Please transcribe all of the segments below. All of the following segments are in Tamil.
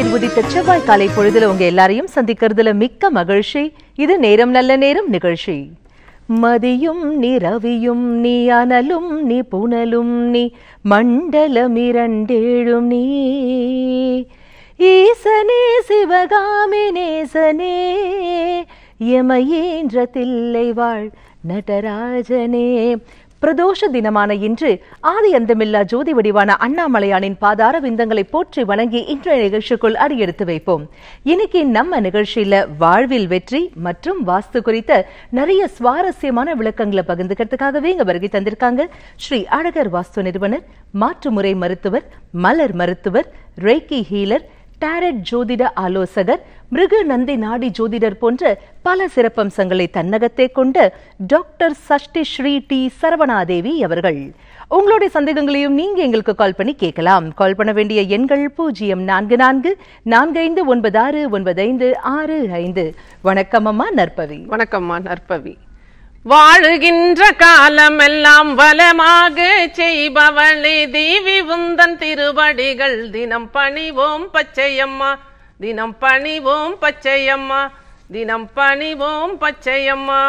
சூரியன் உதித்த செவ்வாய் காலை பொழுதுல உங்க எல்லாரையும் சந்திக்கிறதுல மிக்க மகிழ்ச்சி இது நேரம் நல்ல நேரம் நிகழ்ச்சி மதியும் நீ ரவியும் நீ அனலும் நீ புனலும் நீ மண்டலம் இரண்டேழும் நீ ஈசனே சிவகாமி நேசனே எமையேன்ற தில்லை வாழ் நடராஜனே பிரதோஷ தினமான இன்று ஆதி அந்தமில்லா ஜோதி வடிவான அண்ணாமலையானின் பாதார விந்தங்களை போற்றி வணங்கி இன்றைய நிகழ்ச்சிக்குள் அடியெடுத்து வைப்போம் இன்னைக்கு நம்ம நிகழ்ச்சியில வாழ்வில் வெற்றி மற்றும் வாஸ்து குறித்த நிறைய சுவாரஸ்யமான விளக்கங்களை பகிர்ந்துக்கிறதுக்காகவே இங்க வருகை தந்திருக்காங்க ஸ்ரீ அழகர் வாஸ்து நிறுவனர் மாற்றுமுறை மருத்துவர் மலர் மருத்துவர் ரேக்கி ஹீலர் டேரட் ஜோதிட ஆலோசகர் மிருக நந்தி நாடி ஜோதிடர் போன்ற பல சிறப்பம்சங்களை தன்னகத்தே கொண்ட டாக்டர் சஷ்டி ஸ்ரீ டி சரவணாதேவி அவர்கள் உங்களுடைய சந்தேகங்களையும் நீங்க எங்களுக்கு கால் பண்ணி கேட்கலாம் கால் பண்ண வேண்டிய எண்கள் பூஜ்ஜியம் நான்கு நான்கு நான்கு ஐந்து ஒன்பது ஆறு ஒன்பது ஐந்து ஆறு ஐந்து வணக்கம் அம்மா நற்பவி வணக்கம்மா நற்பவி வாழுகின்ற காலமெல்லாம் வளமாக செய்பவளே தேவி உந்தன் திருவடிகள் தினம் பணிவோம் பச்சையம்மா தினம் பணிவோம் பச்சையம்மா தினம் பணிவோம் பச்சையம்மா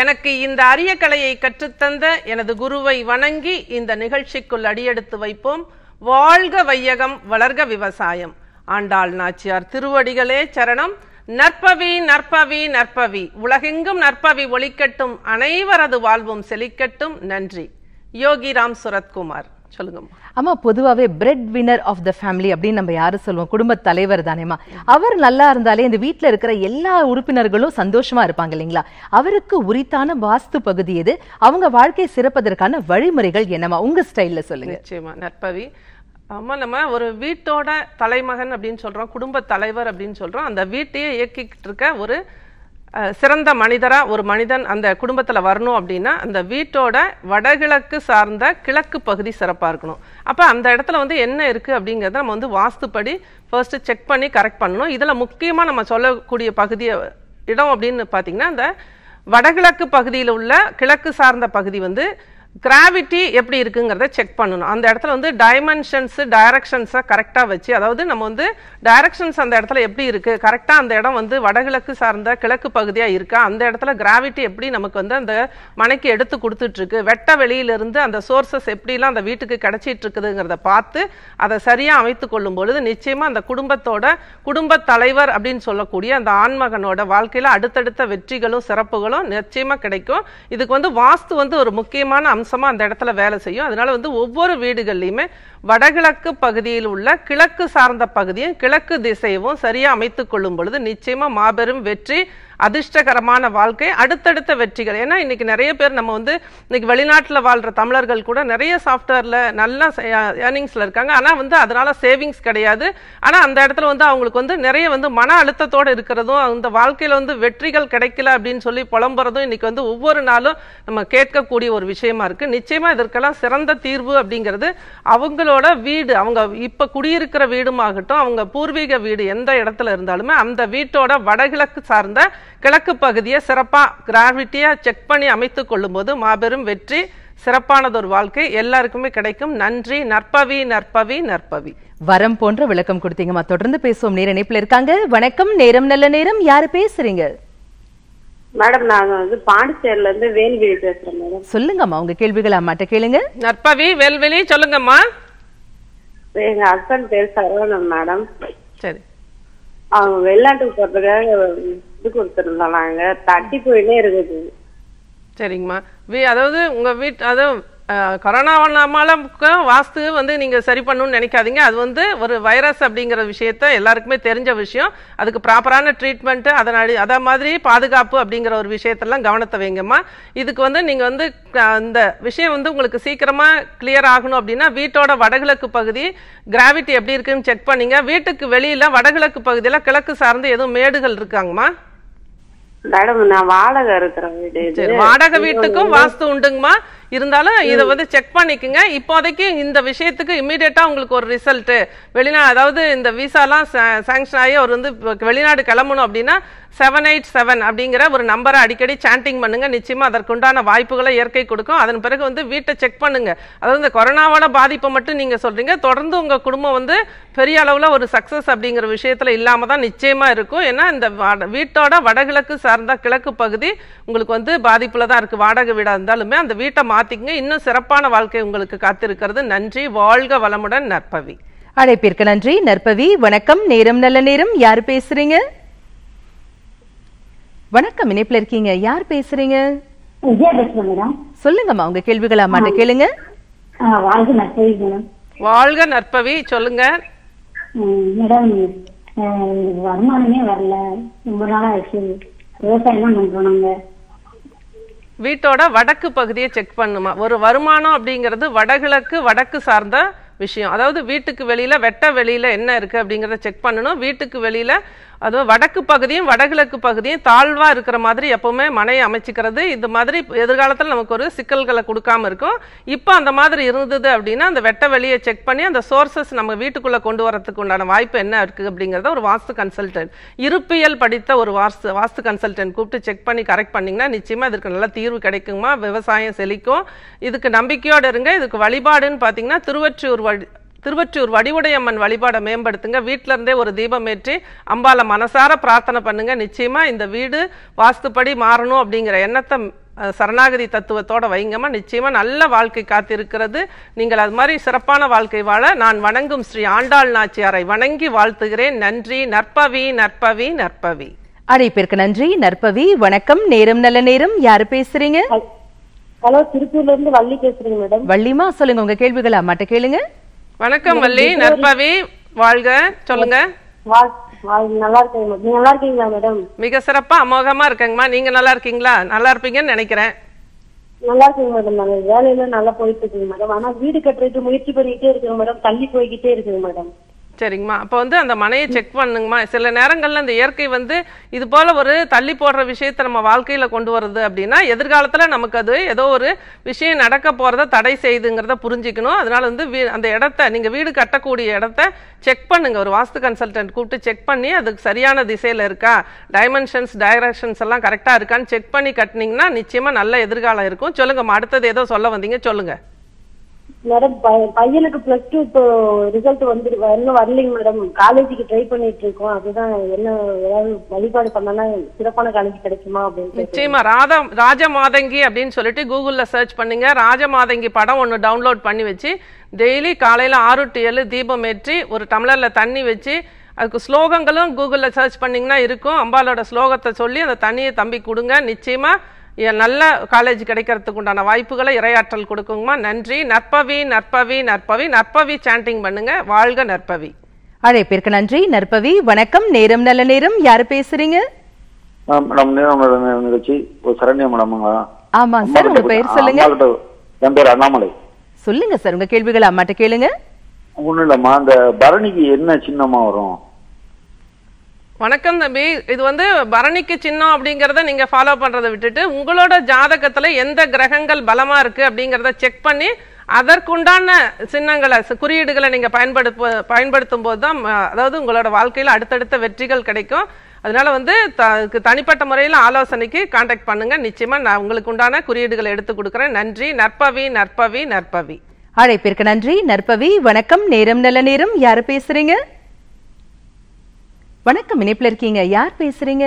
எனக்கு இந்த அரிய கலையை கற்றுத்தந்த எனது குருவை வணங்கி இந்த நிகழ்ச்சிக்குள் அடியெடுத்து வைப்போம் வாழ்க வையகம் வளர்க விவசாயம் ஆண்டாள் நாச்சியார் திருவடிகளே சரணம் நற்பவி நற்பவி நற்பவி உலகெங்கும் நற்பவி ஒழிக்கட்டும் அனைவரது வாழ்வும் செழிக்கட்டும் நன்றி யோகி ராம் சுரத்குமார் சொல்லுங்கம்மா ஆமா பொதுவாகவே bread winner of the family அப்படின்னு நம்ம யாரு சொல்லுவோம் குடும்ப தலைவர் தானேமா அவர் நல்லா இருந்தாலே இந்த வீட்டில் இருக்கிற எல்லா உறுப்பினர்களும் சந்தோஷமா இருப்பாங்க இல்லைங்களா அவருக்கு உரித்தான வாஸ்து பகுதி எது அவங்க வாழ்க்கையை சிறப்பதற்கான வழிமுறைகள் என்னமா உங்க ஸ்டைல்ல சொல்லுங்க நிச்சயமா நற்பவி ஆமாம் நம்ம ஒரு வீட்டோட தலைமகன் அப்படின்னு சொல்கிறோம் குடும்ப தலைவர் அப்படின்னு சொல்கிறோம் அந்த வீட்டையே இயக்கிக்கிட்டு இருக்க ஒரு சிறந்த மனிதராக ஒரு மனிதன் அந்த குடும்பத்தில் வரணும் அப்படின்னா அந்த வீட்டோட வடகிழக்கு சார்ந்த கிழக்கு பகுதி சிறப்பாக இருக்கணும் அப்போ அந்த இடத்துல வந்து என்ன இருக்குது அப்படிங்கிறத நம்ம வந்து வாஸ்துப்படி ஃபர்ஸ்ட்டு செக் பண்ணி கரெக்ட் பண்ணணும் இதில் முக்கியமாக நம்ம சொல்லக்கூடிய பகுதியை இடம் அப்படின்னு பார்த்திங்கன்னா அந்த வடகிழக்கு பகுதியில் உள்ள கிழக்கு சார்ந்த பகுதி வந்து கிராவிட்டி எப்படி இருக்குங்கிறத செக் பண்ணணும் அந்த இடத்துல வந்து டைமென்ஷன்ஸு டைரக்ஷன்ஸை கரெக்டாக வச்சு அதாவது நம்ம வந்து டைரக்ஷன்ஸ் அந்த இடத்துல எப்படி இருக்குது கரெக்டாக அந்த இடம் வந்து வடகிழக்கு சார்ந்த கிழக்கு பகுதியாக இருக்கா அந்த இடத்துல கிராவிட்டி எப்படி நமக்கு வந்து அந்த மனைக்கு எடுத்து கொடுத்துட்ருக்கு வெட்ட வெளியிலிருந்து அந்த சோர்சஸ் எப்படிலாம் அந்த வீட்டுக்கு கிடச்சிட்டு இருக்குதுங்கிறத பார்த்து அதை சரியாக அமைத்து கொள்ளும் பொழுது நிச்சயமாக அந்த குடும்பத்தோட குடும்ப தலைவர் அப்படின்னு சொல்லக்கூடிய அந்த ஆண்மகனோட வாழ்க்கையில் அடுத்தடுத்த வெற்றிகளும் சிறப்புகளும் நிச்சயமாக கிடைக்கும் இதுக்கு வந்து வாஸ்து வந்து ஒரு முக்கியமான அம்சமாக அந்த இடத்துல வேலை செய்யும் அதனால வந்து ஒவ்வொரு வீடுகள்லையுமே வடகிழக்கு பகுதியில் உள்ள கிழக்கு சார்ந்த பகுதியும் கிழக்கு திசையவும் சரியாக அமைத்து கொள்ளும் பொழுது நிச்சயமாக மாபெரும் வெற்றி அதிர்ஷ்டகரமான வாழ்க்கை அடுத்தடுத்த வெற்றிகள் ஏன்னா இன்னைக்கு நிறைய பேர் நம்ம வந்து இன்னைக்கு வெளிநாட்டில் வாழ்கிற தமிழர்கள் கூட நிறைய சாஃப்ட்வேரில் நல்லா ஏர்னிங்ஸில் இருக்காங்க ஆனால் வந்து அதனால சேவிங்ஸ் கிடையாது ஆனால் அந்த இடத்துல வந்து அவங்களுக்கு வந்து நிறைய வந்து மன அழுத்தத்தோடு இருக்கிறதும் அந்த வாழ்க்கையில் வந்து வெற்றிகள் கிடைக்கல அப்படின்னு சொல்லி புலம்புறதும் இன்னைக்கு வந்து ஒவ்வொரு நாளும் நம்ம கேட்கக்கூடிய ஒரு விஷயமா இருக்கு நிச்சயமா இதற்கெல்லாம் சிறந்த தீர்வு அப்படிங்கிறது அவங்களோட வீடு அவங்க இப்போ குடியிருக்கிற வீடுமாகட்டும் அவங்க பூர்வீக வீடு எந்த இடத்துல இருந்தாலுமே அந்த வீட்டோட வடகிழக்கு சார்ந்த கிழக்கு பகுதியை சிறப்பாக கிராவிட்டியாக செக் பண்ணி அமைத்து கொள்ளும்போது மாபெரும் வெற்றி சிறப்பானதொரு வாழ்க்கை எல்லாருக்குமே கிடைக்கும் நன்றி நற்பவி நற்பவி நற்பவி வரம் போன்ற விளக்கம் கொடுத்தீங்கம்மா தொடர்ந்து பேசுவோம் நேர இணைப்பில் இருக்காங்க வணக்கம் நேரம் நல்ல நேரம் யாரு பேசுறீங்க மேடம் நாங்க வந்து பாண்டிச்சேரில இருந்து வேல்வெளி பேசுறேன் மேடம் சொல்லுங்கம்மா உங்க கேள்விகள் அம்மாட்ட கேளுங்க நற்பவி வேல்வெளி சொல்லுங்கம்மா எங்க ஹஸ்பண்ட் பேர் சரவணன் மேடம் சரி அவங்க வெளிநாட்டுக்கு போறதுக்காக இது கொடுத்துருந்தோம் நாங்க தட்டி போயிட்டே இருக்குது சரிங்கம்மா அதாவது உங்க வீட்டு அதாவது கொரோனாவினாமலும் வாஸ்து வந்து நீங்கள் சரி பண்ணணும்னு நினைக்காதீங்க அது வந்து ஒரு வைரஸ் அப்படிங்கிற விஷயத்த எல்லாருக்குமே தெரிஞ்ச விஷயம் அதுக்கு ப்ராப்பரான ட்ரீட்மெண்ட்டு அதனால் அதை மாதிரி பாதுகாப்பு அப்படிங்கிற ஒரு விஷயத்தெல்லாம் கவனத்தை வைங்கம்மா இதுக்கு வந்து நீங்கள் வந்து இந்த விஷயம் வந்து உங்களுக்கு சீக்கிரமாக கிளியர் ஆகணும் அப்படின்னா வீட்டோட வடகிழக்கு பகுதி கிராவிட்டி எப்படி இருக்குன்னு செக் பண்ணிங்க வீட்டுக்கு வெளியில் வடகிழக்கு பகுதியில் கிழக்கு சார்ந்து எதுவும் மேடுகள் இருக்காங்கம்மா மேடம் நான் வாடகை இருக்கிற வீடு வாடகை வீட்டுக்கும் வாஸ்து உண்டுங்கம்மா இருந்தாலும் இதை வந்து செக் பண்ணிக்கோங்க இப்போதைக்கு இந்த விஷயத்துக்கு இமீடியட்டா உங்களுக்கு ஒரு ரிசல்ட் வெளிநாடு அதாவது இந்த விசாலாம் சேங்ஷன் ஆகி அவர் வந்து வெளிநாடு கிளம்பணும் அப்படின்னா செவன் எயிட் செவன் அப்படிங்கிற ஒரு நம்பரை அடிக்கடி சாண்டிங் பண்ணுங்கள் நிச்சயமாக அதற்குண்டான வாய்ப்புகளை இயற்கை கொடுக்கும் அதன் பிறகு வந்து வீட்டை செக் பண்ணுங்கள் அதாவது இந்த கொரோனாவோட பாதிப்பை மட்டும் நீங்கள் சொல்கிறீங்க தொடர்ந்து உங்கள் குடும்பம் வந்து பெரிய அளவில் ஒரு சக்ஸஸ் அப்படிங்கிற விஷயத்தில் இல்லாமல் தான் நிச்சயமாக இருக்கும் ஏன்னா இந்த வீட்டோட வடகிழக்கு சார்ந்த கிழக்கு பகுதி உங்களுக்கு வந்து பாதிப்பில் தான் இருக்குது வாடகை வீடாக இருந்தாலுமே அந்த வீட்டை மாற்றிக்கங்க இன்னும் சிறப்பான வாழ்க்கை உங்களுக்கு காத்திருக்கிறது நன்றி வாழ்க வளமுடன் நற்பவி அழைப்பிற்கு நன்றி நற்பவி வணக்கம் நேரம் நல்ல நேரம் யார் பேசுறீங்க வணக்கம் இணைப்புல இருக்கீங்க யார் பேசுறீங்க சொல்லுங்கம்மா உங்க கேள்விகளா மாட்ட கேளுங்க வாழ்க நற்பவி சொல்லுங்க மேடம் வருமானமே வரல ரொம்ப விவசாயம் பண்றோம் நாங்க வீட்டோட வடக்கு பகுதியை செக் பண்ணுமா ஒரு வருமானம் அப்படிங்கிறது வடகிழக்கு வடக்கு சார்ந்த விஷயம் அதாவது வீட்டுக்கு வெளியில வெட்ட வெளியில என்ன இருக்கு அப்படிங்கறத செக் பண்ணணும் வீட்டுக்கு வெளியில அதுவும் வடக்கு பகுதியும் வடகிழக்கு பகுதியும் தாழ்வாக இருக்கிற மாதிரி எப்போவுமே மனையை அமைச்சிக்கிறது இது மாதிரி எதிர்காலத்தில் நமக்கு ஒரு சிக்கல்களை கொடுக்காம இருக்கும் இப்போ அந்த மாதிரி இருந்தது அப்படின்னா அந்த வெட்ட வெளியை செக் பண்ணி அந்த சோர்சஸ் நம்ம வீட்டுக்குள்ளே கொண்டு வரதுக்கு உண்டான வாய்ப்பு என்ன இருக்குது அப்படிங்கிறத ஒரு வாஸ்து கன்சல்டன்ட் இருப்பியல் படித்த ஒரு வாஸ்து வாஸ்து கன்சல்டன்ட் கூப்பிட்டு செக் பண்ணி கரெக்ட் பண்ணிங்கன்னா நிச்சயமாக இதுக்கு நல்ல தீர்வு கிடைக்குமா விவசாயம் செழிக்கும் இதுக்கு நம்பிக்கையோடு இருங்க இதுக்கு வழிபாடுன்னு பார்த்தீங்கன்னா வழி திருவற்றூர் வடிவுடையம்மன் வழிபாடை மேம்படுத்துங்க வீட்டில இருந்தே ஒரு தீபம் ஏற்றி அம்பால மனசார பிரார்த்தனை பண்ணுங்க நிச்சயமா இந்த வீடு வாஸ்துப்படி மாறணும் அப்படிங்கிற எண்ணத்தை சரணாகதி தத்துவத்தோட வைங்கம்மா நிச்சயமா நல்ல வாழ்க்கை காத்திருக்கிறது நீங்கள் அது மாதிரி சிறப்பான வாழ்க்கை வாழ நான் வணங்கும் ஸ்ரீ ஆண்டாள் நாச்சியாரை வணங்கி வாழ்த்துகிறேன் நன்றி நற்பவி நற்பவி நற்பவி அழைப்பிற்கு நன்றி நற்பவி வணக்கம் நேரம் நல்ல நேரம் யாரு பேசுறீங்க ஹலோ திருப்பூர்ல இருந்து வள்ளி பேசுறீங்க மேடம் வள்ளிமா சொல்லுங்க உங்க கேள்விகள் மாட்ட கேளுங்க வணக்கம் வள்ளி நற்பவி வாழ்க சொல்லுங்க நல்லா நல்லா இருக்கீங்களா மேடம் மிக சிறப்பா அமோகமா இருக்கேங்கம்மா நீங்க நல்லா இருக்கீங்களா நல்லா இருப்பீங்கன்னு நினைக்கிறேன் நல்லா இருக்கீங்க மேடம் நாங்க வேலையில நல்லா போயிட்டு இருக்கு மேடம் ஆனா வீடு கட்டுறதுக்கு முயற்சி பண்ணிட்டே இருக்கு மேடம் தள்ளி போய்கிட்டே இருக்குங்க மேடம் சரிங்கம்மா அப்போ வந்து அந்த மனையை செக் பண்ணுங்கம்மா சில நேரங்களில் அந்த இயற்கை வந்து இது போல் ஒரு தள்ளி போடுற விஷயத்தை நம்ம வாழ்க்கையில் கொண்டு வருது அப்படின்னா எதிர்காலத்தில் நமக்கு அது ஏதோ ஒரு விஷயம் நடக்க போகிறத தடை செய்துங்கிறத புரிஞ்சிக்கணும் அதனால் வந்து வீ அந்த இடத்த நீங்கள் வீடு கட்டக்கூடிய இடத்த செக் பண்ணுங்கள் ஒரு வாஸ்து கன்சல்டன்ட் கூப்பிட்டு செக் பண்ணி அதுக்கு சரியான திசையில் இருக்கா டைமென்ஷன்ஸ் டைரக்ஷன்ஸ் எல்லாம் கரெக்டாக இருக்கான்னு செக் பண்ணி கட்டினீங்கன்னா நிச்சயமாக நல்ல எதிர்காலம் இருக்கும் சொல்லுங்கம்மா அடுத்தது ஏதோ சொல்ல வந்தீங்க சொல்லுங்கள் மேடம் பையனுக்கு பிளஸ் டூ இப்போ ரிசல்ட் வந்து இன்னும் வரலைங்க மேடம் காலேஜுக்கு ட்ரை பண்ணிட்டு இருக்கோம் அதுதான் என்ன ஏதாவது வழிபாடு பண்ணனா சிறப்பான காலேஜ் கிடைக்குமா அப்படின்னு நிச்சயமா ராதா ராஜ மாதங்கி அப்படின்னு சொல்லிட்டு கூகுள்ல சர்ச் பண்ணுங்க ராஜ மாதங்கி படம் ஒன்று டவுன்லோட் பண்ணி வச்சு டெய்லி காலையில ஆறு டு ஏழு தீபம் ஏற்றி ஒரு டம்ளர்ல தண்ணி வச்சு அதுக்கு ஸ்லோகங்களும் கூகுளில் சர்ச் பண்ணிங்கன்னா இருக்கும் அம்பாலோட ஸ்லோகத்தை சொல்லி அந்த தண்ணியை தம்பி கொடுங்க நிச்சயமாக நல்ல காலேஜ் கிடைக்கிறதுக்கு உண்டான வாய்ப்புகளை இரையாற்றல் கொடுக்குங்கம்மா நன்றி நற்பவி நற்பவி நற்பவி நற்பவி சாண்டிங் பண்ணுங்க வாழ்க நற்பவி அழைப்பிற்கு நன்றி நற்பவி வணக்கம் நேரம் நல்ல நேரம் யாரு பேசுறீங்க ஆமா சார் உங்க பெயர் சொல்லுங்க சொல்லுங்க சார் கேள்விகள் கேளுங்க என்ன சின்னமா வரும் வணக்கம் தம்பி இது வந்து பரணிக்கு சின்னம் அப்படிங்கிறத நீங்கள் ஃபாலோ பண்ணுறதை விட்டுட்டு உங்களோட ஜாதகத்தில் எந்த கிரகங்கள் பலமாக இருக்குது அப்படிங்கிறத செக் பண்ணி அதற்குண்டான சின்னங்களை குறியீடுகளை நீங்கள் பயன்படுத்த பயன்படுத்தும் போது தான் அதாவது உங்களோட வாழ்க்கையில் அடுத்தடுத்த வெற்றிகள் கிடைக்கும் அதனால வந்து தனிப்பட்ட முறையில் ஆலோசனைக்கு காண்டாக்ட் பண்ணுங்கள் நிச்சயமாக நான் உங்களுக்கு உண்டான குறியீடுகளை எடுத்து கொடுக்குறேன் நன்றி நற்பவி நற்பவி நற்பவி அழைப்பிற்கு நன்றி நற்பவி வணக்கம் நேரம் நல்ல நேரம் யார் பேசுறீங்க வணக்கம் இணைப்புல இருக்கீங்க யார் பேசுறீங்க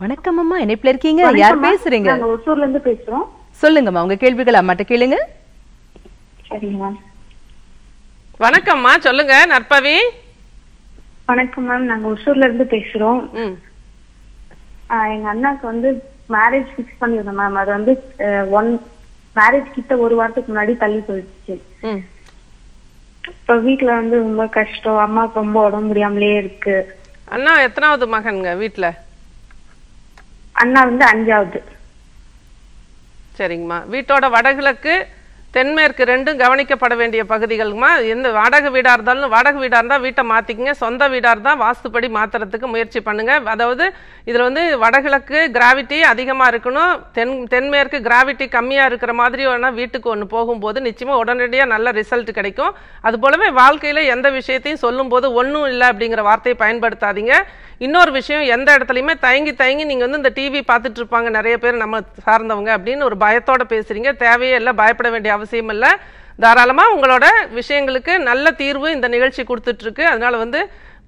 வணக்கம் அம்மா இணைப்புல இருக்கீங்க யார் பேசுறீங்க ஒசூர்ல இருந்து பேசுறோம் சொல்லுங்கம்மா உங்க கேள்விகள் அம்மாட்ட கேளுங்க வணக்கம்மா சொல்லுங்க நற்பவி வணக்கம் மேம் நாங்க ஒசூர்ல இருந்து பேசுறோம் எங்க அண்ணாக்கு வந்து மேரேஜ் பிக்ஸ் பண்ணிருந்தோம் மேம் அது வந்து ஒன் மேரேஜ் கிட்ட ஒரு வாரத்துக்கு முன்னாடி தள்ளி போயிடுச்சு இப்ப வீட்டுல வந்து ரொம்ப கஷ்டம் அம்மாவுக்கு ரொம்ப உடம்பு முடியாமலே இருக்கு அண்ணா எத்தனாவது மகன்ங்க வீட்டுல அண்ணா வந்து அஞ்சாவது சரிங்கம்மா வீட்டோட வடகிழக்கு தென்மேற்கு ரெண்டும் கவனிக்கப்பட வேண்டிய பகுதிகளுக்குமா எந்த வாடகை வீடாக இருந்தாலும் வாடகை வீடாக இருந்தால் வீட்டை மாற்றிக்கிங்க சொந்த வீடாக இருந்தால் வாஸ்துப்படி மாற்றுறதுக்கு முயற்சி பண்ணுங்கள் அதாவது இதில் வந்து வடகிழக்கு கிராவிட்டி அதிகமாக இருக்கணும் தென் தென்மேற்கு கிராவிட்டி கம்மியாக இருக்கிற மாதிரி ஒன்றா வீட்டுக்கு ஒன்று போகும்போது நிச்சயமாக உடனடியாக நல்ல ரிசல்ட் கிடைக்கும் அது போலவே வாழ்க்கையில் எந்த விஷயத்தையும் சொல்லும்போது ஒன்றும் இல்லை அப்படிங்கிற வார்த்தையை பயன்படுத்தாதீங்க இன்னொரு விஷயம் எந்த இடத்துலையுமே தயங்கி தயங்கி நீங்கள் வந்து இந்த டிவி பார்த்துட்டு இருப்பாங்க நிறைய பேர் நம்ம சார்ந்தவங்க அப்படின்னு ஒரு பயத்தோடு பேசுகிறீங்க தேவையே இல்லை பயப்பட வேண்டிய அவசியம் இல்லை தாராளமாக உங்களோட விஷயங்களுக்கு நல்ல தீர்வு இந்த நிகழ்ச்சி கொடுத்துட்ருக்கு அதனால் வந்து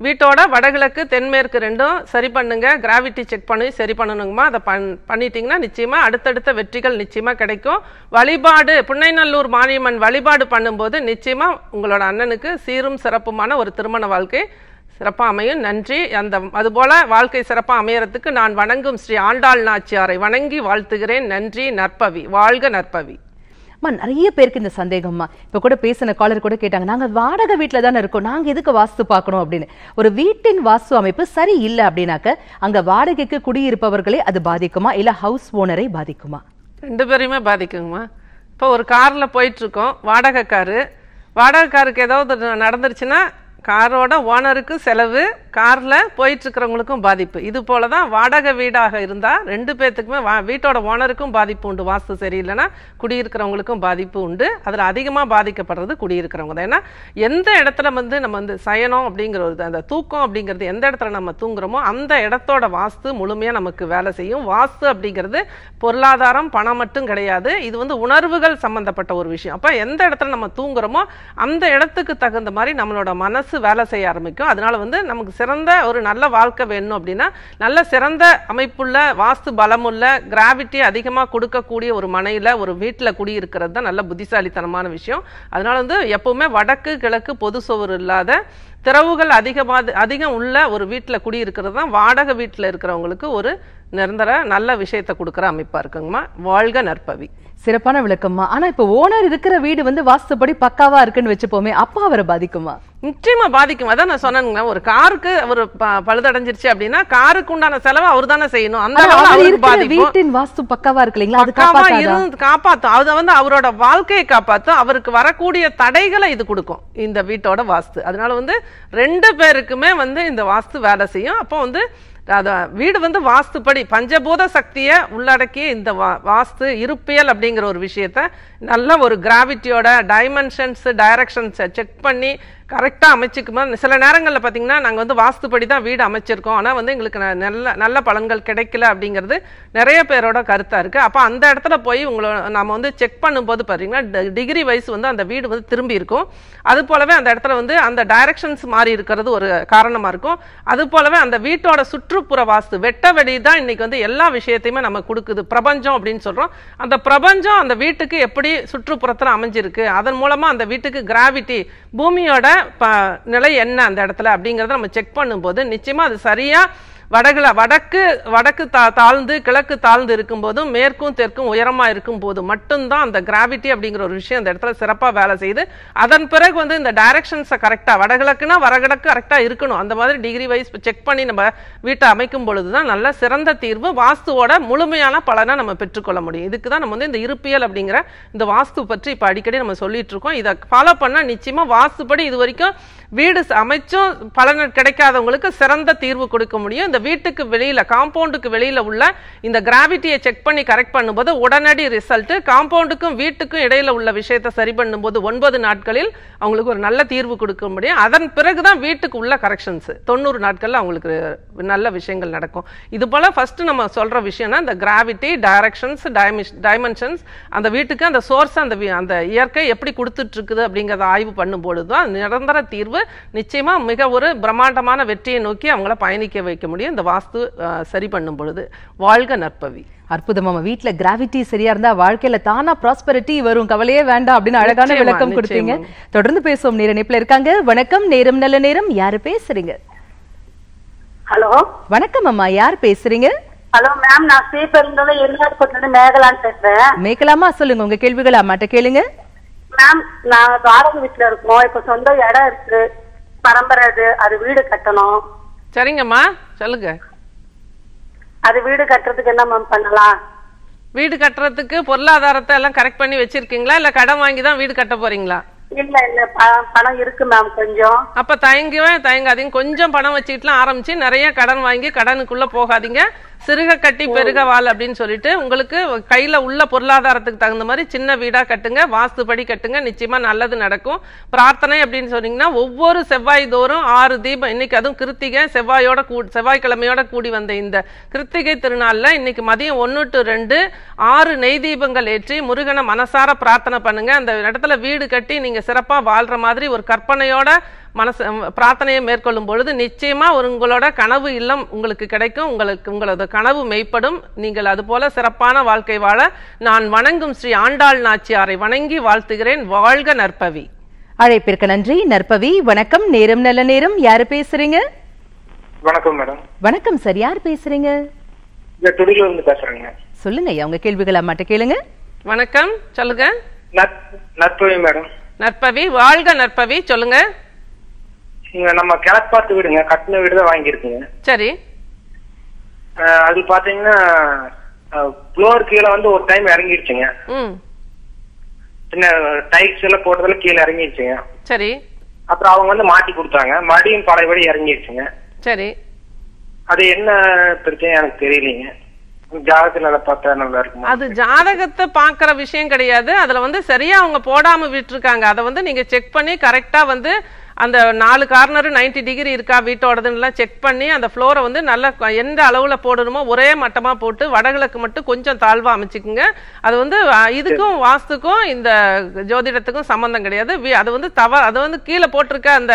வீட்டோட வடகிழக்கு தென்மேற்கு ரெண்டும் சரி பண்ணுங்க கிராவிட்டி செக் பண்ணி சரி பண்ணணுங்கம்மா அதை பண் பண்ணிட்டீங்கன்னா நிச்சயமாக அடுத்தடுத்த வெற்றிகள் நிச்சயமாக கிடைக்கும் வழிபாடு புன்னைநல்லூர் மாரியம்மன் வழிபாடு பண்ணும்போது நிச்சயமாக உங்களோட அண்ணனுக்கு சீரும் சிறப்புமான ஒரு திருமண வாழ்க்கை சிறப்பாக அமையும் நன்றி அந்த அதுபோல் வாழ்க்கை சிறப்பாக அமையறதுக்கு நான் வணங்கும் ஸ்ரீ ஆண்டாள் நாச்சியாரை வணங்கி வாழ்த்துகிறேன் நன்றி நற்பவி வாழ்க நற்பவி மா நிறைய பேருக்கு இந்த சந்தேகம்மா இப்போ கூட பேசின காலர் கூட கேட்டாங்க நாங்கள் வாடகை வீட்டில் தானே இருக்கோம் நாங்கள் எதுக்கு வாஸ்து பார்க்கணும் அப்படின்னு ஒரு வீட்டின் வாஸ்து அமைப்பு சரி இல்லை அப்படின்னாக்க அங்கே வாடகைக்கு குடியிருப்பவர்களே அது பாதிக்குமா இல்லை ஹவுஸ் ஓனரை பாதிக்குமா ரெண்டு பேரையுமே பாதிக்குங்கம்மா இப்போ ஒரு காரில் போயிட்டுருக்கோம் வாடகை காரு வாடகை காருக்கு ஏதாவது நடந்துருச்சுன்னா காரோட ஓனருக்கும் செலவு காரில் போயிட்டுருக்கிறவங்களுக்கும் பாதிப்பு இது போல தான் வாடகை வீடாக இருந்தால் ரெண்டு பேர்த்துக்குமே வா வீட்டோட ஓனருக்கும் பாதிப்பு உண்டு வாஸ்து சரியில்லைன்னா குடியிருக்கிறவங்களுக்கும் பாதிப்பு உண்டு அதில் அதிகமாக பாதிக்கப்படுறது குடியிருக்கிறவங்க தான் ஏன்னா எந்த இடத்துல வந்து நம்ம வந்து சயனம் அப்படிங்கிற ஒரு அந்த தூக்கம் அப்படிங்கிறது எந்த இடத்துல நம்ம தூங்குறோமோ அந்த இடத்தோட வாஸ்து முழுமையாக நமக்கு வேலை செய்யும் வாஸ்து அப்படிங்கிறது பொருளாதாரம் பணம் மட்டும் கிடையாது இது வந்து உணர்வுகள் சம்மந்தப்பட்ட ஒரு விஷயம் அப்போ எந்த இடத்துல நம்ம தூங்குறோமோ அந்த இடத்துக்கு தகுந்த மாதிரி நம்மளோட மனசு மனசு வேலை செய்ய ஆரம்பிக்கும் அதனால வந்து நமக்கு சிறந்த ஒரு நல்ல வாழ்க்கை வேணும் அப்படின்னா நல்ல சிறந்த அமைப்புள்ள வாஸ்து பலமுள்ள கிராவிட்டி அதிகமாக கொடுக்கக்கூடிய ஒரு மனையில் ஒரு வீட்டில் குடியிருக்கிறது தான் நல்ல புத்திசாலித்தனமான விஷயம் அதனால வந்து எப்போவுமே வடக்கு கிழக்கு பொது சுவர் இல்லாத திறவுகள் அதிகமாக அதிகம் உள்ள ஒரு வீட்டில் குடியிருக்கிறது தான் வாடகை வீட்டில் இருக்கிறவங்களுக்கு ஒரு நிரந்தர நல்ல விஷயத்தை கொடுக்குற அமைப்பாக இருக்குங்கம்மா வாழ்க நற்பவி சிறப்பான விளக்கம்மா ஆனால் இப்போ ஓனர் இருக்கிற வீடு வந்து வாஸ்துப்படி பக்காவாக இருக்குன்னு வச்சுப்போமே அப்பா அவரை பாதிக்குமா நிச்சயமாக பாதிக்கும் அதான் நான் சொன்னேங்க ஒரு காருக்கு அவர் பழுதடைஞ்சிருச்சு அப்படின்னா காருக்கு உண்டான செலவு அவர் தானே செய்யணும் அந்த வீட்டின் வாஸ்து பக்காவா இருக்கு இல்லைங்களா காப்பாற்றும் காப்பாற்றும் அதை வந்து அவரோட வாழ்க்கையை காப்பாற்றும் அவருக்கு வரக்கூடிய தடைகளை இது கொடுக்கும் இந்த வீட்டோட வாஸ்து அதனால வந்து ரெண்டு பேருக்குமே வந்து இந்த வாஸ்து வேலை செய்யும் அப்போ வந்து வீடு வந்து வாஸ்துப்படி பஞ்சபூத சக்தியை உள்ளடக்கிய இந்த வா வாஸ்து இருப்பியல் அப்படிங்கிற ஒரு விஷயத்த நல்ல ஒரு கிராவிட்டியோட டைமென்ஷன்ஸு டைரக்ஷன்ஸை செக் பண்ணி கரெக்டாக அமைச்சுக்குமா சில நேரங்களில் பார்த்திங்கன்னா நாங்கள் வந்து வாஸ்துப்படி தான் வீடு அமைச்சிருக்கோம் ஆனால் வந்து எங்களுக்கு நல்ல நல்ல பலன்கள் கிடைக்கல அப்படிங்கிறது நிறைய பேரோட கருத்தாக இருக்குது அப்போ அந்த இடத்துல போய் உங்களை நம்ம வந்து செக் பண்ணும்போது பார்த்திங்கன்னா டிகிரி வைஸ் வந்து அந்த வீடு வந்து திரும்பி இருக்கும் அது போலவே அந்த இடத்துல வந்து அந்த டைரக்ஷன்ஸ் மாறி இருக்கிறது ஒரு காரணமாக இருக்கும் அது போலவே அந்த வீட்டோட சுற்றுப்புற வாஸ்து வெட்ட வெளி தான் இன்றைக்கி வந்து எல்லா விஷயத்தையுமே நம்ம கொடுக்குது பிரபஞ்சம் அப்படின்னு சொல்கிறோம் அந்த பிரபஞ்சம் அந்த வீட்டுக்கு எப்படி சுற்றுப்புறத்தில் அமைஞ்சிருக்கு அதன் மூலமாக அந்த வீட்டுக்கு கிராவிட்டி பூமியோட ப நிலை என்ன அந்த இடத்துல அப்படிங்கிறத நம்ம செக் பண்ணும்போது நிச்சயமாக அது சரியாக வடகிழ வடக்கு வடக்கு தா தாழ்ந்து கிழக்கு தாழ்ந்து இருக்கும்போதும் மேற்கும் தெற்கும் உயரமாக இருக்கும் போது மட்டும்தான் அந்த கிராவிட்டி அப்படிங்கிற ஒரு விஷயம் அந்த இடத்துல சிறப்பாக வேலை செய்யுது அதன் பிறகு வந்து இந்த டைரக்ஷன்ஸை கரெக்டாக வடகிழக்குனா வடகிழக்கு கரெக்டாக இருக்கணும் அந்த மாதிரி டிகிரி வைஸ் செக் பண்ணி நம்ம வீட்டை அமைக்கும் பொழுது தான் நல்ல சிறந்த தீர்வு வாஸ்துவோட முழுமையான பலனை நம்ம பெற்றுக்கொள்ள முடியும் இதுக்கு தான் நம்ம வந்து இந்த இருப்பியல் அப்படிங்கிற இந்த வாஸ்து பற்றி இப்போ அடிக்கடி நம்ம சொல்லிட்டு இருக்கோம் இதை ஃபாலோ பண்ணால் நிச்சயமாக வாஸ்துப்படி இது வரைக்கும் வீடு அமைச்சும் பலன் கிடைக்காதவங்களுக்கு சிறந்த தீர்வு கொடுக்க முடியும் இந்த வீட்டுக்கு வெளியில் காம்பவுண்டுக்கு வெளியில் உள்ள இந்த கிராவிட்டியை செக் பண்ணி கரெக்ட் பண்ணும்போது உடனடி ரிசல்ட்டு காம்பவுண்டுக்கும் வீட்டுக்கும் இடையில் உள்ள விஷயத்தை சரி பண்ணும்போது ஒன்பது நாட்களில் அவங்களுக்கு ஒரு நல்ல தீர்வு கொடுக்க முடியும் அதன் பிறகு தான் வீட்டுக்கு உள்ள கரெக்ஷன்ஸ் தொண்ணூறு நாட்களில் அவங்களுக்கு நல்ல விஷயங்கள் நடக்கும் இது போல் ஃபஸ்ட்டு நம்ம சொல்கிற விஷயம்னா இந்த கிராவிட்டி டைரக்ஷன்ஸ் டைமிஷ் டைமென்ஷன்ஸ் அந்த வீட்டுக்கு அந்த சோர்ஸ் அந்த அந்த இயற்கை எப்படி கொடுத்துட்ருக்குது அப்படிங்கிறத ஆய்வு பண்ணும்போது தான் நிரந்தர தீர்வு நிச்சயமாக மிக ஒரு பிரம்மாண்டமான வெற்றியை நோக்கி அவங்கள பயணிக்க வைக்க முடியும் இந்த வாஸ்து சரி பண்ணும் பொழுது வாழ்க நற்பவி அற்புதம் நம்ம வீட்டுல கிராவிட்டி சரியா இருந்தா வாழ்க்கையில தானா ப்ராஸ்பெரிட்டி வரும் கவலையே வேண்டாம் அப்படின்னு அழகான விளக்கம் கொடுத்தீங்க தொடர்ந்து பேசுவோம் நேர நிப்பில இருக்காங்க வணக்கம் நேரம் நல்ல நேரம் யாரு பேசுறீங்க ஹலோ வணக்கம் அம்மா யார் பேசுறீங்க ஹலோ மேம் நான் ஸ்ரீபெருந்தோட இருநாடு மேகலான்னு பேசுறேன் மேகலாமா சொல்லுங்க உங்க கேள்விகள் அம்மாட்ட கேளுங்க மேம் நான் வாடகை வீட்டுல இருக்கோம் இப்ப சொந்த இடம் இருக்கு பரம்பரை அது அது வீடு கட்டணும் சரிங்கம்மா சொல்லுங்க அது வீடு கட்டுறதுக்கு என்ன மேம் பண்ணலாம் வீடு கட்டுறதுக்கு பொருளாதாரத்தை எல்லாம் கரெக்ட் பண்ணி வச்சிருக்கீங்களா இல்ல கடன் வாங்கி தான் வீடு கட்ட போறீங்களா இல்ல இல்ல பணம் இருக்கு மேம் கொஞ்சம் அப்ப தயங்குவேன் தயங்காதீங்க கொஞ்சம் பணம் வச்சுக்கிட்டுலாம் ஆரம்பிச்சு நிறைய கடன் வாங்கி கடனுக்குள்ள போகாதீங்க சிறுக கட்டி பெருக வாழ் அப்படின்னு சொல்லிட்டு உங்களுக்கு கையில உள்ள பொருளாதாரத்துக்கு தகுந்த மாதிரி சின்ன வீடா கட்டுங்க வாஸ்துபடி கட்டுங்க நிச்சயமா நல்லது நடக்கும் பிரார்த்தனை அப்படின்னு சொன்னீங்கன்னா ஒவ்வொரு செவ்வாய் தோறும் ஆறு தீபம் இன்னைக்கு அதுவும் கிருத்திகை செவ்வாயோட கூ செவ்வாய்க்கிழமையோட கூடி வந்த இந்த கிருத்திகை திருநாள்ல இன்னைக்கு மதியம் ஒன்னு டு ரெண்டு ஆறு நெய் தீபங்கள் ஏற்றி முருகனை மனசார பிரார்த்தனை பண்ணுங்க அந்த இடத்துல வீடு கட்டி நீங்க சிறப்பா வாழ்ற மாதிரி ஒரு கற்பனையோட மனசு பிரார்த்தனையை மேற்கொள்ளும் பொழுது நிச்சயமா உங்களோட கனவு இல்லம் உங்களுக்கு கிடைக்கும் உங்களுக்கு உங்களது கனவு மெய்ப்படும் நீங்கள் அது போல சிறப்பான வாழ்க்கை வாழ நான் வணங்கும் ஸ்ரீ ஆண்டாள் நாச்சியாரை வணங்கி வாழ்த்துகிறேன் வாழ்க நற்பவி அழைப்பிற்கு நன்றி நற்பவி வணக்கம் நேரம் நல்ல நேரம் யாரு பேசுறீங்க வணக்கம் மேடம் வணக்கம் சார் யார் பேசுறீங்க சொல்லுங்க உங்க கேள்விகளை மட்டும் கேளுங்க வணக்கம் சொல்லுங்க நற்பவி மேடம் நற்பவி வாழ்க நற்பவி சொல்லுங்க நம்ம கிழக்கு பார்த்து வீடுங்க கட்டின வீடு தான் வாங்கியிருக்குங்க சரி அது பாத்தீங்கன்னா ஃப்ளோர் கீழே வந்து ஒரு டைம் இறங்கிடுச்சுங்க சின்ன டைல்ஸ் எல்லாம் போட்டதுல கீழே இறங்கிடுச்சுங்க சரி அப்புறம் அவங்க வந்து மாட்டி கொடுத்தாங்க மறுபடியும் பழையபடி இறங்கிடுச்சுங்க சரி அது என்ன பிரச்சனை எனக்கு தெரியலீங்க அது ஜாதகத்தை பாக்குற விஷயம் கிடையாது அதுல வந்து சரியா அவங்க போடாம விட்டுருக்காங்க அத வந்து நீங்க செக் பண்ணி கரெக்டா வந்து அந்த நாலு கார்னரும் நைன்டி டிகிரி இருக்கா வீட்டோடதுன்னெலாம் செக் பண்ணி அந்த ஃப்ளோரை வந்து நல்லா எந்த அளவில் போடணுமோ ஒரே மட்டமாக போட்டு வடகிழக்கு மட்டும் கொஞ்சம் தாழ்வாக அமைச்சுக்குங்க அது வந்து இதுக்கும் வாஸ்துக்கும் இந்த ஜோதிடத்துக்கும் சம்மந்தம் கிடையாது அது வந்து தவ அது வந்து கீழே போட்டிருக்க அந்த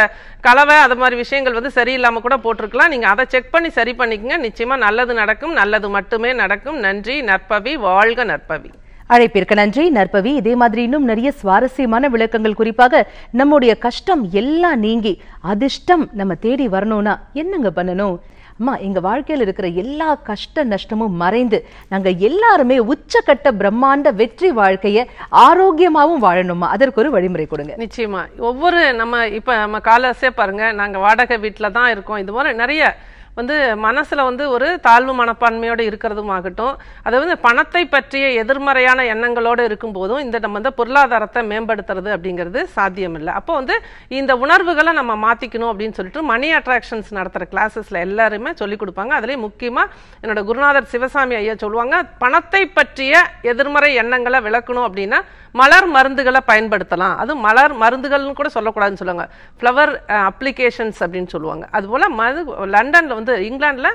கலவை அது மாதிரி விஷயங்கள் வந்து சரியில்லாமல் கூட போட்டிருக்கலாம் நீங்கள் அதை செக் பண்ணி சரி பண்ணிக்கோங்க நிச்சயமாக நல்லது நடக்கும் நல்லது மட்டுமே நடக்கும் நன்றி நற்பவி வாழ்க நற்பவி அழைப்பிற்கு நன்றி நற்பவி இதே மாதிரி இன்னும் நிறைய சுவாரஸ்யமான விளக்கங்கள் குறிப்பாக நம்முடைய கஷ்டம் எல்லாம் நீங்கி அதிர்ஷ்டம் நம்ம தேடி வரணும்னா என்னங்க பண்ணணும் அம்மா எங்கள் வாழ்க்கையில் இருக்கிற எல்லா கஷ்ட நஷ்டமும் மறைந்து நாங்கள் எல்லாருமே உச்சக்கட்ட பிரம்மாண்ட வெற்றி வாழ்க்கையை ஆரோக்கியமாகவும் வாழணுமா அதற்கு ஒரு வழிமுறை கொடுங்க நிச்சயமா ஒவ்வொரு நம்ம இப்போ நம்ம காலசே பாருங்க நாங்கள் வாடகை வீட்டில் தான் இருக்கோம் இது போல நிறைய வந்து மனசில் வந்து ஒரு தாழ்வு மனப்பான்மையோடு இருக்கிறதும் ஆகட்டும் அதை வந்து பணத்தை பற்றிய எதிர்மறையான எண்ணங்களோடு இருக்கும்போதும் இந்த நம்ம வந்து பொருளாதாரத்தை மேம்படுத்துறது அப்படிங்கிறது சாத்தியமில்லை அப்போ வந்து இந்த உணர்வுகளை நம்ம மாற்றிக்கணும் அப்படின்னு சொல்லிட்டு மணி அட்ராக்ஷன்ஸ் நடத்துகிற கிளாஸஸில் எல்லாருமே சொல்லிக் கொடுப்பாங்க அதுலேயும் முக்கியமாக என்னோட குருநாதர் சிவசாமி ஐயா சொல்லுவாங்க பணத்தை பற்றிய எதிர்மறை எண்ணங்களை விளக்கணும் அப்படின்னா மலர் மருந்துகளை பயன்படுத்தலாம் அது மலர் மருந்துகள்னு கூட சொல்லக்கூடாதுன்னு சொல்லுவாங்க ஃப்ளவர் அப்ளிகேஷன்ஸ் அப்படின்னு சொல்லுவாங்க அதுபோல் மது லண்டனில் வந்து இங்கிலாண்டில்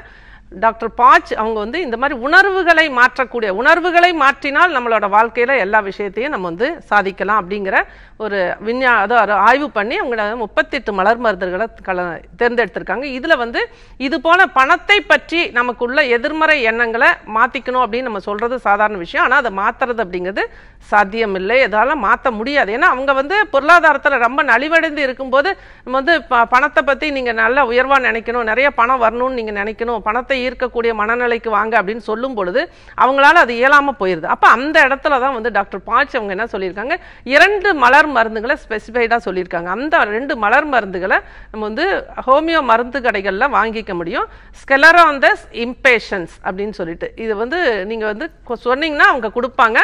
டாக்டர் பாச் அவங்க வந்து இந்த மாதிரி உணர்வுகளை மாற்றக்கூடிய உணர்வுகளை மாற்றினால் நம்மளோட வாழ்க்கையில் எல்லா விஷயத்தையும் நம்ம வந்து சாதிக்கலாம் அப்படிங்கிற ஒரு விஞ்ஞா அதை ஆய்வு பண்ணி அவங்கள முப்பத்தெட்டு மலர் மருந்துகளை கல தேர்ந்தெடுத்திருக்காங்க இதில் வந்து இது போல பணத்தை பற்றி நமக்குள்ள எதிர்மறை எண்ணங்களை மாற்றிக்கணும் அப்படின்னு நம்ம சொல்கிறது சாதாரண விஷயம் ஆனால் அதை மாற்றுறது அப்படிங்கிறது சாத்தியமில்லை எதால மாற்ற முடியாது ஏன்னா அவங்க வந்து பொருளாதாரத்தில் ரொம்ப நலிவடைந்து இருக்கும்போது நம்ம வந்து பணத்தை பற்றி நீங்கள் நல்ல உயர்வாக நினைக்கணும் நிறைய பணம் வரணும்னு நீங்கள் நினைக்கணும் பணத்தை ஈர்க்கக்கூடிய மனநிலைக்கு வாங்க அப்படின்னு சொல்லும் பொழுது அவங்களால அது இயலாமல் போயிடுது அப்போ அந்த இடத்துல தான் வந்து டாக்டர் பாச் அவங்க என்ன சொல்லியிருக்காங்க இரண்டு மலர் மருந்துகளை ஸ்பெசிஃபைடாக சொல்லியிருக்காங்க அந்த ரெண்டு மலர் மருந்துகளை நம்ம வந்து ஹோமியோ மருந்து கடைகளில் வாங்கிக்க முடியும் ஸ்கெலராந்தஸ் இம்பேஷன்ஸ் அப்படின்னு சொல்லிட்டு இது வந்து நீங்கள் வந்து சொன்னீங்கன்னா அவங்க கொடுப்பாங்க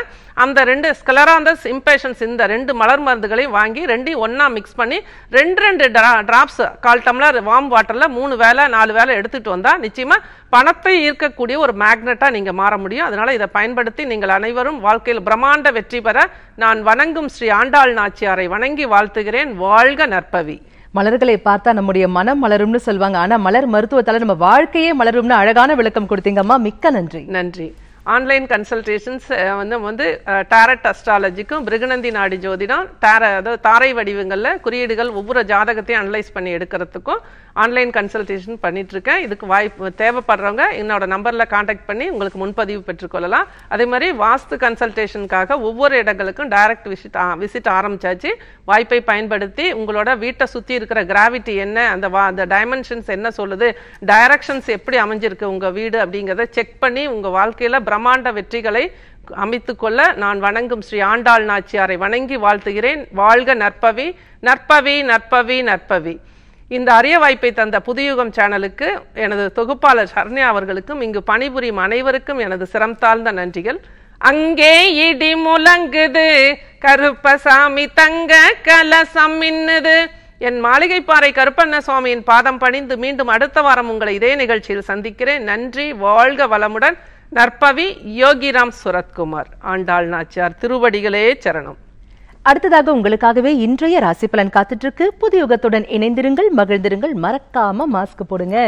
அந்த ரெண்டு ஸ்கெலராந்தஸ் இம்பேஷன்ஸ் இந்த ரெண்டு மலர் மருந்துகளையும் வாங்கி ரெண்டையும் ஒன்றா மிக்ஸ் பண்ணி ரெண்டு ரெண்டு ட்ராப்ஸ் கால் டம்ளர் வார்ம் வாட்டரில் மூணு வேலை நாலு வேலை எடுத்துகிட்டு வந்தால் நிச்சயமாக பணத்தை ஈர்க்கக்கூடிய ஒரு மேக்னட்டாக நீங்கள் மாற முடியும் அதனால் இதை பயன்படுத்தி நீங்கள் அனைவரும் வாழ்க்கையில் பிரம்மாண்ட வெற்றி பெற நான் வணங்கும் ஸ்ரீ ஆண்டாள் நாச்சியாரை வணங்கி வாழ்த்துகிறேன் வாழ்க நற்பவி மலர்களை பார்த்தா நம்முடைய மனம் மலரும்னு சொல்லுவாங்க ஆனால் மலர் மருத்துவத்தால் நம்ம வாழ்க்கையே மலரும்னு அழகான விளக்கம் கொடுத்தீங்கம்மா மிக்க நன்றி நன்றி ஆன்லைன் கன்சல்டேஷன்ஸ் வந்து வந்து டேரட் அஸ்ட்ராலஜிக்கும் பிருகநந்தி நாடி ஜோதிடம் டேர அதாவது தாரை வடிவங்களில் குறியீடுகள் ஒவ்வொரு ஜாதகத்தையும் அனலைஸ் பண்ணி எடுக்கிறதுக்கும் ஆன்லைன் கன்சல்டேஷன் பண்ணிகிட்ருக்கேன் இதுக்கு வாய்ப்பு தேவைப்படுறவங்க என்னோட நம்பரில் காண்டாக்ட் பண்ணி உங்களுக்கு முன்பதிவு பெற்றுக்கொள்ளலாம் அதே மாதிரி வாஸ்து கன்சல்டேஷனுக்காக ஒவ்வொரு இடங்களுக்கும் டைரக்ட் விசிட் விசிட் ஆரம்பித்தாச்சு வாய்ப்பை பயன்படுத்தி உங்களோட வீட்டை சுற்றி இருக்கிற கிராவிட்டி என்ன அந்த வா அந்த டைமென்ஷன்ஸ் என்ன சொல்லுது டைரக்ஷன்ஸ் எப்படி அமைஞ்சிருக்கு உங்கள் வீடு அப்படிங்கிறத செக் பண்ணி உங்கள் வாழ்க்கையில் பிரமாண்ட வெற்றிகளை கொள்ள நான் வணங்கும் ஸ்ரீ ஆண்டாள் நாச்சியாரை வணங்கி வாழ்த்துகிறேன் வாழ்க நற்பவி நற்பவி நற்பவி நற்பவி இந்த அரிய வாய்ப்பை தந்த புதியுகம் சேனலுக்கு எனது தொகுப்பாளர் சரண்யா அவர்களுக்கும் இங்கு பணிபுரியும் அனைவருக்கும் எனது சிரம் தாழ்ந்த நன்றிகள் அங்கே இடி முழங்குது கருப்பசாமி தங்க கலசம் மின்னுது என் மாளிகைப்பாறை கருப்பண்ண சுவாமியின் பாதம் பணிந்து மீண்டும் அடுத்த வாரம் உங்களை இதே நிகழ்ச்சியில் சந்திக்கிறேன் நன்றி வாழ்க வளமுடன் நற்பவி யோகிராம் சுரத்குமார் ஆண்டாள் நாச்சியார் திருவடிகளே சரணம் அடுத்ததாக உங்களுக்காகவே இன்றைய ராசி பலன் காத்துட்டு இருக்கு புதியுகத்துடன் இணைந்திருங்கள் மகிழ்ந்திருங்கள் மறக்காம மாஸ்க் போடுங்க